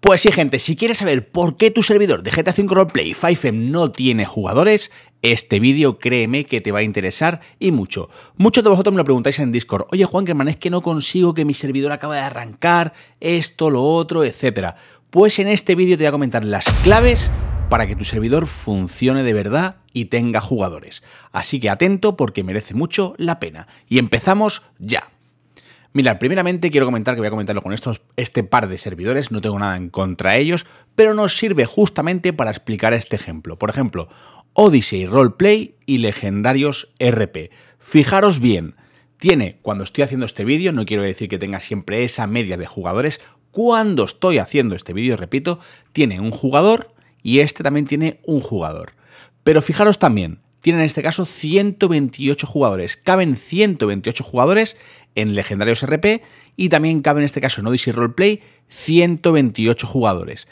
Pues sí, gente, si quieres saber por qué tu servidor de GTA V Roleplay 5 no tiene jugadores, este vídeo créeme que te va a interesar y mucho. Muchos de vosotros me lo preguntáis en Discord. Oye, Juan Germán, es que no consigo que mi servidor acabe de arrancar, esto, lo otro, etcétera. Pues en este vídeo te voy a comentar las claves para que tu servidor funcione de verdad y tenga jugadores. Así que atento porque merece mucho la pena. Y empezamos ya. Mirad, primeramente quiero comentar que voy a comentarlo con estos, este par de servidores, no tengo nada en contra de ellos, pero nos sirve justamente para explicar este ejemplo. Por ejemplo, Odyssey Roleplay y Legendarios RP. Fijaros bien, tiene, cuando estoy haciendo este vídeo, no quiero decir que tenga siempre esa media de jugadores, cuando estoy haciendo este vídeo, repito, tiene un jugador y este también tiene un jugador. Pero fijaros también, tienen en este caso 128 jugadores. Caben 128 jugadores en Legendarios RP y también cabe en este caso en Odyssey Roleplay 128 jugadores.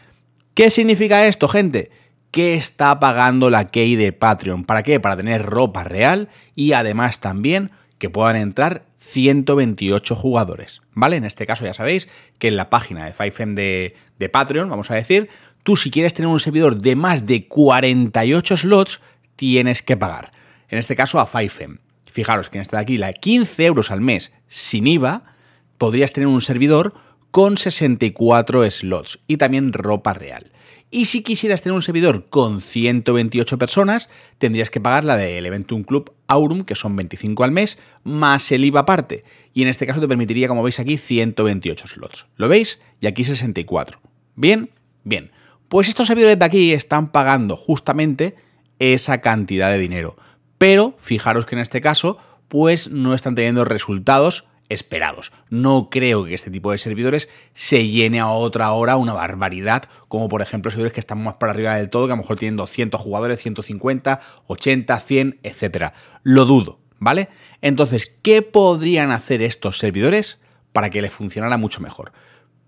¿Qué significa esto, gente? Que está pagando la key de Patreon. ¿Para qué? Para tener ropa real y además también que puedan entrar 128 jugadores. ¿Vale? En este caso ya sabéis que en la página de 5M de, de Patreon, vamos a decir, tú si quieres tener un servidor de más de 48 slots, tienes que pagar. En este caso a Fifem. Fijaros que en esta de aquí, la 15 euros al mes sin IVA, podrías tener un servidor con 64 slots y también ropa real. Y si quisieras tener un servidor con 128 personas, tendrías que pagar la del Eventum Club Aurum, que son 25 al mes, más el IVA aparte. Y en este caso te permitiría, como veis aquí, 128 slots. ¿Lo veis? Y aquí 64. ¿Bien? Bien. Pues estos servidores de aquí están pagando justamente esa cantidad de dinero. Pero fijaros que en este caso, pues no están teniendo resultados esperados. No creo que este tipo de servidores se llene a otra hora una barbaridad, como por ejemplo servidores que están más para arriba del todo, que a lo mejor tienen 200 jugadores, 150, 80, 100, etcétera. Lo dudo, ¿vale? Entonces, ¿qué podrían hacer estos servidores para que les funcionara mucho mejor?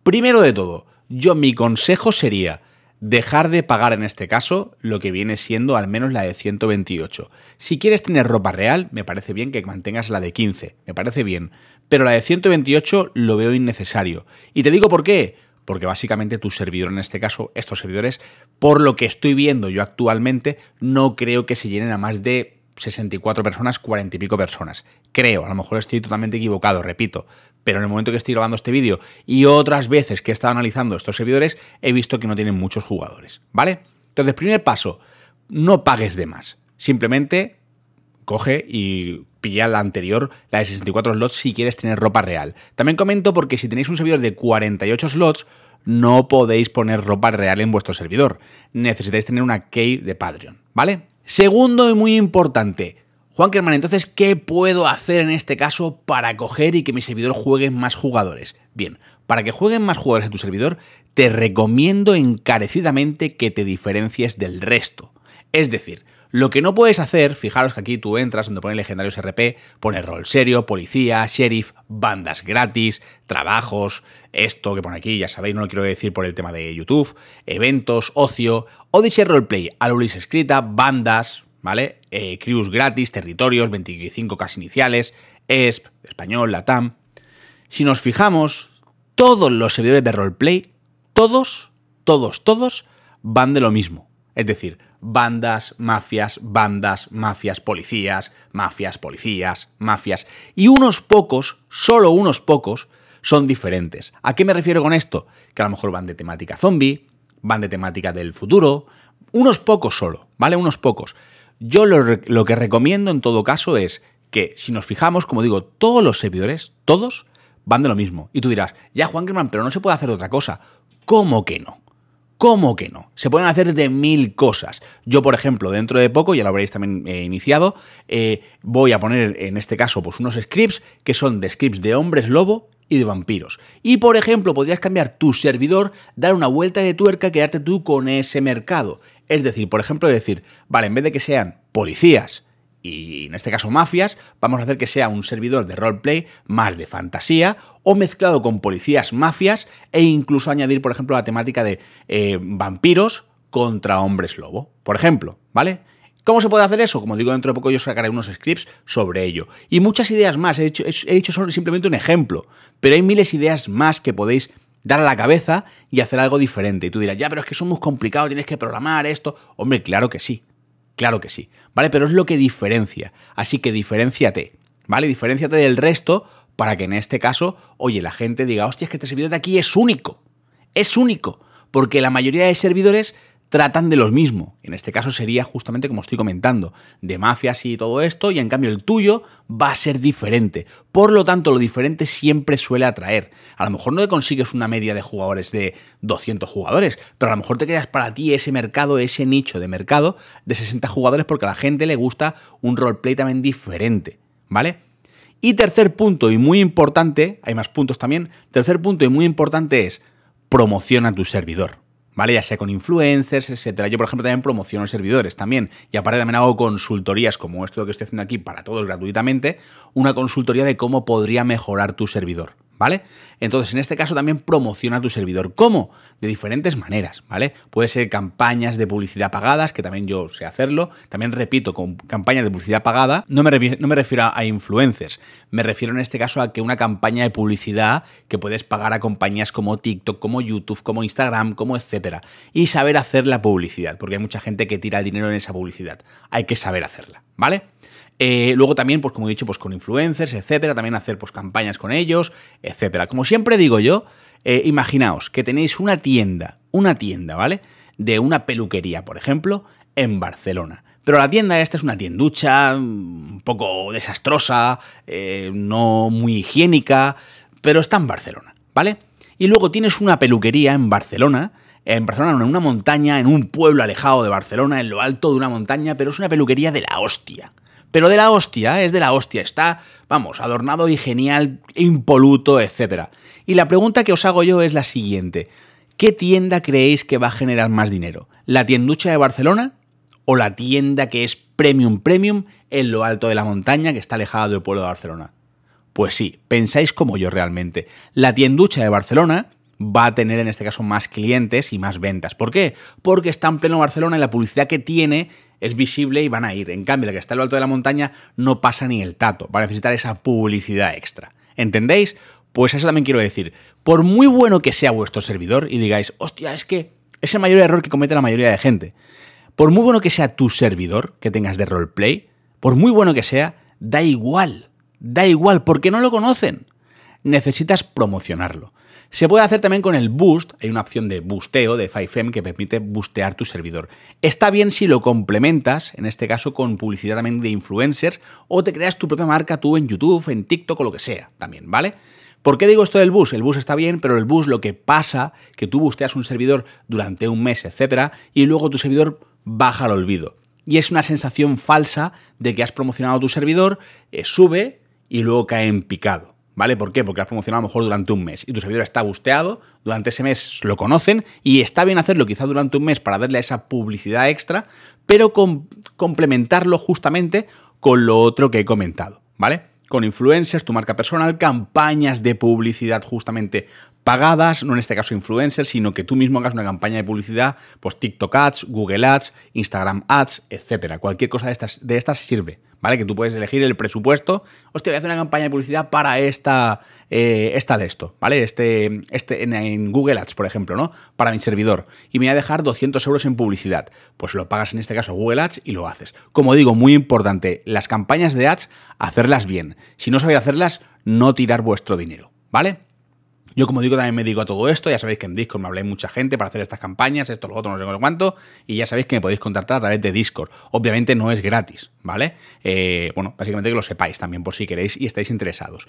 Primero de todo, yo mi consejo sería dejar de pagar en este caso lo que viene siendo al menos la de 128. Si quieres tener ropa real, me parece bien que mantengas la de 15, me parece bien, pero la de 128 lo veo innecesario. Y te digo por qué, porque básicamente tu servidor, en este caso estos servidores, por lo que estoy viendo yo actualmente, no creo que se llenen a más de 64 personas, 40 y pico personas. Creo, a lo mejor estoy totalmente equivocado, repito, pero en el momento que estoy grabando este vídeo y otras veces que he estado analizando estos servidores, he visto que no tienen muchos jugadores, ¿vale? Entonces, primer paso, no pagues de más. Simplemente coge y pilla la anterior, la de 64 slots, si quieres tener ropa real. También comento porque si tenéis un servidor de 48 slots, no podéis poner ropa real en vuestro servidor. Necesitáis tener una key de Patreon, ¿vale? Segundo y muy importante, Juan Kerman, entonces, ¿qué puedo hacer en este caso para coger y que mi servidor juegue más jugadores? Bien, para que jueguen más jugadores en tu servidor, te recomiendo encarecidamente que te diferencies del resto. Es decir, lo que no puedes hacer, fijaros que aquí tú entras donde pone legendarios RP, pone rol serio, policía, sheriff, bandas gratis, trabajos, esto que pone aquí, ya sabéis, no lo quiero decir por el tema de YouTube, eventos, ocio, Odyssey Roleplay, Alulis escrita, bandas, ¿vale? Eh, Crius gratis, territorios, 25 casi iniciales, ESP, español, LATAM. Si nos fijamos, todos los servidores de roleplay, todos, todos, todos, van de lo mismo. Es decir, bandas, mafias, bandas, mafias, policías, mafias, policías, mafias. Y unos pocos, solo unos pocos, son diferentes. ¿A qué me refiero con esto? Que a lo mejor van de temática zombie, van de temática del futuro, unos pocos solo, ¿vale? Unos pocos. Yo lo, que recomiendo en todo caso es que si nos fijamos, como digo, todos los servidores, todos, van de lo mismo. Y tú dirás, ya Juan Germán, pero no se puede hacer otra cosa. ¿Cómo que no? ¿Cómo que no? Se pueden hacer de mil cosas. Yo, por ejemplo, dentro de poco, ya lo habréis también eh, iniciado, eh, voy a poner en este caso pues, unos scripts que son de scripts de hombres lobo y de vampiros. Y por ejemplo, podrías cambiar tu servidor, dar una vuelta de tuerca, quedarte tú con ese mercado. Es decir, por ejemplo, decir, vale, en vez de que sean policías y en este caso mafias, vamos a hacer que sea un servidor de roleplay más de fantasía o mezclado con policías, mafias e incluso añadir, por ejemplo, la temática de eh, vampiros contra hombres lobo, por ejemplo, ¿vale? ¿Cómo se puede hacer eso? Como digo, dentro de poco yo sacaré unos scripts sobre ello. Y muchas ideas más. He hecho he simplemente un ejemplo. Pero hay miles de ideas más que podéis dar a la cabeza y hacer algo diferente. Y tú dirás, ya, pero es que somos complicados, tienes que programar esto. Hombre, claro que sí. Claro que sí. ¿Vale? Pero es lo que diferencia. Así que diferenciate. ¿Vale? Diferenciate del resto para que en este caso, oye, la gente diga, hostia, es que este servidor de aquí es único. Es único. Porque la mayoría de servidores tratan de lo mismo. En este caso sería justamente como estoy comentando, de mafias y todo esto, y en cambio el tuyo va a ser diferente. Por lo tanto, lo diferente siempre suele atraer. A lo mejor no te consigues una media de jugadores de 200 jugadores, pero a lo mejor te quedas para ti ese mercado, ese nicho de mercado de 60 jugadores porque a la gente le gusta un roleplay también diferente, ¿vale? Y tercer punto y muy importante, hay más puntos también, tercer punto y muy importante es promociona tu servidor. ¿vale? Ya sea con influencers, etcétera. Yo, por ejemplo, también promociono servidores también. Y aparte también hago consultorías como esto que estoy haciendo aquí para todos gratuitamente, una consultoría de cómo podría mejorar tu servidor. ¿vale? Entonces, en este caso también promociona tu servidor. ¿Cómo? De diferentes maneras, ¿vale? Puede ser campañas de publicidad pagadas, que también yo sé hacerlo. También repito, con campañas de publicidad pagada, no me, refiero, a influencers. Me refiero en este caso a que una campaña de publicidad que puedes pagar a compañías como TikTok, como YouTube, como Instagram, como etcétera. Y saber hacer la publicidad, porque hay mucha gente que tira dinero en esa publicidad. Hay que saber hacerla, ¿vale? Eh, luego también, pues como he dicho, pues con influencers, etcétera, también hacer pues campañas con ellos, etcétera. Como siempre digo yo, eh, imaginaos que tenéis una tienda, una tienda, ¿vale? De una peluquería, por ejemplo, en Barcelona. Pero la tienda esta es una tienducha mm, un poco desastrosa, eh, no muy higiénica, pero está en Barcelona, ¿vale? Y luego tienes una peluquería en Barcelona, en Barcelona, en una montaña, en un pueblo alejado de Barcelona, en lo alto de una montaña, pero es una peluquería de la hostia. Pero de la hostia, ¿eh? es de la hostia, está, vamos, adornado y genial, impoluto, etc. Y la pregunta que os hago yo es la siguiente. ¿Qué tienda creéis que va a generar más dinero? ¿La tienducha de Barcelona o la tienda que es premium premium en lo alto de la montaña que está alejada del pueblo de Barcelona? Pues sí, pensáis como yo realmente. La tienducha de Barcelona va a tener en este caso más clientes y más ventas. ¿Por qué? Porque está en pleno Barcelona y la publicidad que tiene es visible y van a ir. En cambio, la que está en lo alto de la montaña no pasa ni el tato, va a necesitar esa publicidad extra. ¿Entendéis? Pues eso también quiero decir. Por muy bueno que sea vuestro servidor y digáis, hostia, es que es el mayor error que comete la mayoría de gente. Por muy bueno que sea tu servidor que tengas de roleplay, por muy bueno que sea, da igual. Da igual, porque no lo conocen. Necesitas promocionarlo. Se puede hacer también con el boost, hay una opción de busteo de 5M que permite bustear tu servidor. Está bien si lo complementas, en este caso con publicidad también de influencers, o te creas tu propia marca tú en YouTube, en TikTok o lo que sea también, ¿vale? ¿Por qué digo esto del bus? El bus está bien, pero el bus lo que pasa, que tú busteas un servidor durante un mes, etcétera, y luego tu servidor baja al olvido. Y es una sensación falsa de que has promocionado tu servidor, eh, sube y luego cae en picado. ¿Vale? ¿Por qué? Porque has promocionado a lo mejor durante un mes y tu servidor está busteado, durante ese mes lo conocen y está bien hacerlo quizá durante un mes para darle esa publicidad extra, pero complementarlo justamente con lo otro que he comentado, ¿vale? Con influencers, tu marca personal, campañas de publicidad justamente pagadas, no en este caso influencers, sino que tú mismo hagas una campaña de publicidad, pues TikTok Ads, Google Ads, Instagram Ads, etcétera. Cualquier cosa de estas, de estas sirve, ¿vale? Que tú puedes elegir el presupuesto. Hostia, voy a hacer una campaña de publicidad para esta, eh, esta de esto, ¿vale? Este, este en, en, Google Ads, por ejemplo, ¿no? Para mi servidor. Y me voy a dejar 200 euros en publicidad. Pues lo pagas en este caso Google Ads y lo haces. Como digo, muy importante, las campañas de ads, hacerlas bien. Si no sabéis hacerlas, no tirar vuestro dinero, ¿vale? Yo, como digo, también me digo a todo esto. Ya sabéis que en Discord me habláis mucha gente para hacer estas campañas, esto, lo otro, no sé cuánto. Y ya sabéis que me podéis contactar a través de Discord. Obviamente no es gratis, ¿vale? Eh, bueno, básicamente que lo sepáis también por si queréis y estáis interesados.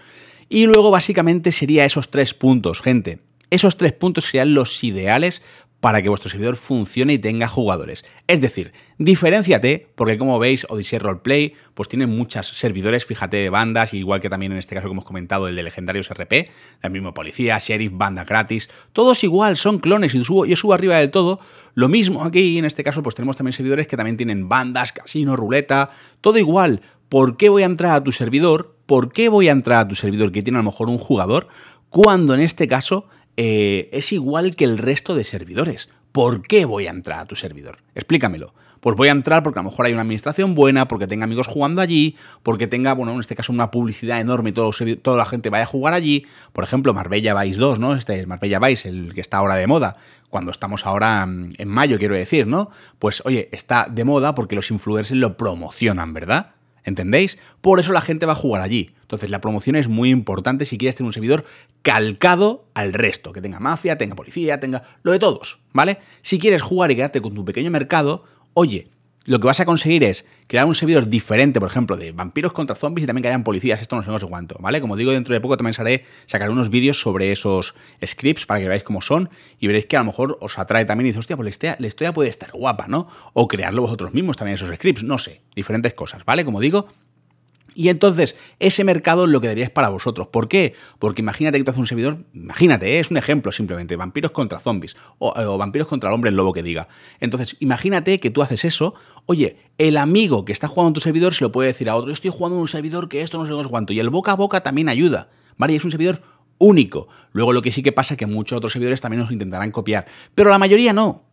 Y luego, básicamente, sería esos tres puntos, gente. Esos tres puntos serían los ideales para que vuestro servidor funcione y tenga jugadores. Es decir, diferenciate, porque como veis, Odyssey Roleplay pues tiene muchos servidores, fíjate, de bandas, igual que también en este caso que hemos comentado el de legendarios RP, el mismo policía, sheriff, banda gratis, todos igual, son clones, y subo, yo subo arriba del todo. Lo mismo aquí, en este caso, pues tenemos también servidores que también tienen bandas, casino, ruleta, todo igual. ¿Por qué voy a entrar a tu servidor? ¿Por qué voy a entrar a tu servidor que tiene a lo mejor un jugador? Cuando en este caso eh, es igual que el resto de servidores. ¿Por qué voy a entrar a tu servidor? Explícamelo. Pues voy a entrar porque a lo mejor hay una administración buena, porque tenga amigos jugando allí, porque tenga, bueno, en este caso una publicidad enorme y toda la gente vaya a jugar allí. Por ejemplo, Marbella Vice 2, ¿no? Este es Marbella Vice, el que está ahora de moda, cuando estamos ahora mm, en mayo, quiero decir, ¿no? Pues oye, está de moda porque los influencers lo promocionan, ¿verdad? ¿Entendéis? Por eso la gente va a jugar allí. Entonces la promoción es muy importante si quieres tener un servidor calcado al resto, que tenga mafia, tenga policía, tenga lo de todos, ¿vale? Si quieres jugar y quedarte con tu pequeño mercado, oye, lo que vas a conseguir es crear un servidor diferente, por ejemplo, de vampiros contra zombies y también que hayan policías, esto no sé, no sé cuánto, ¿vale? Como digo, dentro de poco también haré, sacar unos vídeos sobre esos scripts para que veáis cómo son y veréis que a lo mejor os atrae también y dices, hostia, pues la historia puede estar guapa, ¿no? O crearlo vosotros mismos también esos scripts, no sé, diferentes cosas, ¿vale? Como digo, y entonces, ese mercado lo que debería es para vosotros. ¿Por qué? Porque imagínate que tú haces un servidor, imagínate, ¿eh? es un ejemplo simplemente, vampiros contra zombies, o, eh, vampiros contra el hombre lobo que diga. Entonces, imagínate que tú haces eso, oye, el amigo que está jugando en tu servidor se lo puede decir a otro, estoy jugando en un servidor que esto no sé cuánto, y el boca a boca también ayuda, ¿vale? Y es un servidor único. Luego lo que sí que pasa es que muchos otros servidores también nos intentarán copiar, pero la mayoría no,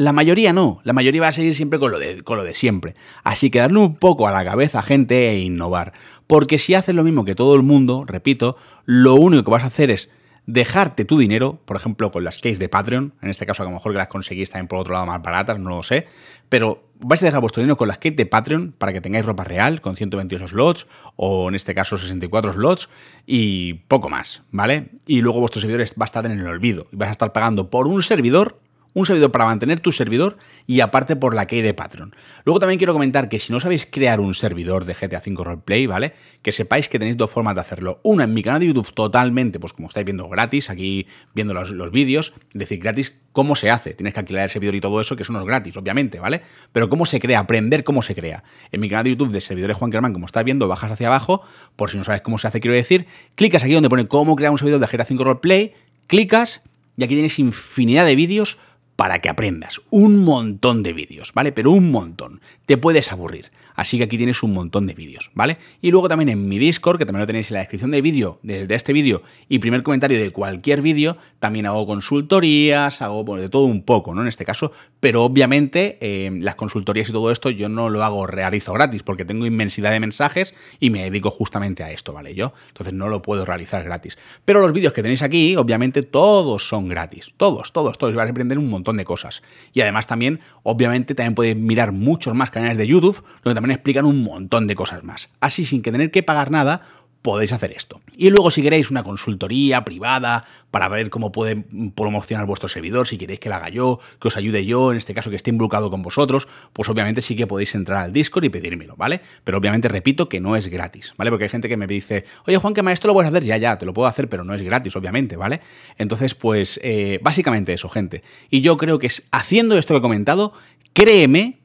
la mayoría no, la mayoría va a seguir siempre con lo, de, de siempre. Así que darle un poco a la cabeza gente e innovar. Porque si haces lo mismo que todo el mundo, repito, lo único que vas a hacer es dejarte tu dinero, por ejemplo, con las kits de Patreon, en este caso a lo mejor que las conseguís también por otro lado más baratas, no lo sé, pero vais a dejar vuestro dinero con las kits de Patreon para que tengáis ropa real con 128 slots o en este caso 64 slots y poco más, ¿vale? Y luego vuestros servidores va a estar en el olvido y vas a estar pagando por un servidor un servidor para mantener tu servidor y aparte por la que hay de Patreon. Luego también quiero comentar que si no sabéis crear un servidor de GTA 5 Roleplay, ¿vale? Que sepáis que tenéis dos formas de hacerlo. Una en mi canal de YouTube totalmente, pues como estáis viendo gratis, aquí viendo los, vídeos, decir, gratis cómo se hace. Tienes que alquilar el servidor y todo eso, que eso no es gratis, obviamente, ¿vale? Pero cómo se crea, aprender cómo se crea. En mi canal de YouTube de servidores Juan Germán, como estáis viendo, bajas hacia abajo, por si no sabes cómo se hace, quiero decir, clicas aquí donde pone cómo crear un servidor de GTA 5 Roleplay, clicas y aquí tienes infinidad de vídeos para que aprendas un montón de vídeos, ¿vale? Pero un montón te puedes aburrir. Así que aquí tienes un montón de vídeos, ¿vale? Y luego también en mi Discord, que también lo tenéis en la descripción del vídeo, de, este vídeo y primer comentario de cualquier vídeo, también hago consultorías, hago de todo un poco, ¿no? En este caso, pero obviamente eh, las consultorías y todo esto yo no lo hago, realizo gratis, porque tengo inmensidad de mensajes y me dedico justamente a esto, ¿vale? Yo, entonces no lo puedo realizar gratis. Pero los vídeos que tenéis aquí, obviamente todos son gratis, todos, todos, todos, y vais a aprender un montón de cosas. Y además también, obviamente, también puedes mirar muchos más canales canales de YouTube, donde también explican un montón de cosas más. Así, sin que tener que pagar nada, podéis hacer esto. Y luego si queréis una consultoría privada para ver cómo puede promocionar vuestro servidor, si queréis que la haga yo, que os ayude yo, en este caso que esté involucrado con vosotros, pues obviamente sí que podéis entrar al Discord y pedírmelo, ¿vale? Pero obviamente repito que no es gratis, ¿vale? Porque hay gente que me dice, oye Juan, que maestro lo puedes hacer, ya, ya, te lo puedo hacer, pero no es gratis, obviamente, ¿vale? Entonces, pues eh, básicamente eso, gente. Y yo creo que haciendo esto que he comentado, créeme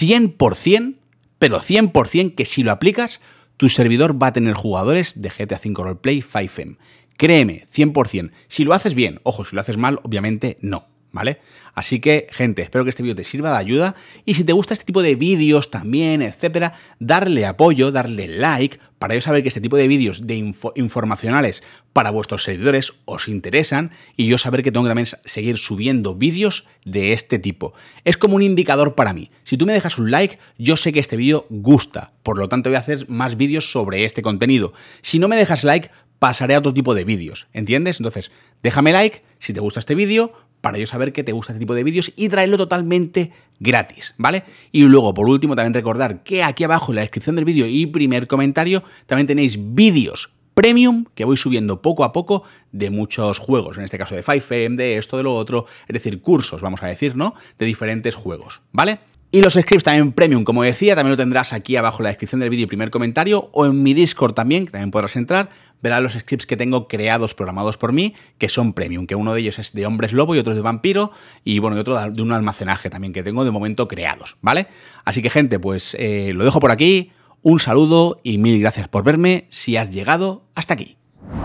100%, pero 100% que si lo aplicas, tu servidor va a tener jugadores de GTA V Roleplay 5M. Créeme, 100%. Si lo haces bien, ojo, si lo haces mal, obviamente no. ¿vale? Así que, gente, espero que este vídeo te sirva de ayuda y si te gusta este tipo de vídeos también, etcétera, darle apoyo, darle like para yo saber que este tipo de vídeos de informacionales para vuestros seguidores os interesan y yo saber que tengo que también seguir subiendo vídeos de este tipo. Es como un indicador para mí. Si tú me dejas un like, yo sé que este vídeo gusta, por lo tanto voy a hacer más vídeos sobre este contenido. Si no me dejas like, pasaré a otro tipo de vídeos, ¿entiendes? Entonces, déjame like si te gusta este vídeo, para yo saber que te gusta este tipo de vídeos y traerlo totalmente gratis, ¿vale? Y luego, por último, también recordar que aquí abajo en la descripción del vídeo y primer comentario también tenéis vídeos premium que voy subiendo poco a poco de muchos juegos, en este caso de Five de esto, de lo otro, es decir, cursos, vamos a decir, ¿no? De diferentes juegos, ¿vale? Y los scripts también premium, como decía, también lo tendrás aquí abajo en la descripción del vídeo y primer comentario, o en mi Discord también, que también podrás entrar, verás los scripts que tengo creados, programados por mí, que son premium, que uno de ellos es de hombres lobo y otro es de vampiro, y bueno, y otro de un almacenaje también que tengo de momento creados, ¿vale? Así que gente, pues eh, lo dejo por aquí, un saludo y mil gracias por verme si has llegado hasta aquí.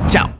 ¡Chao!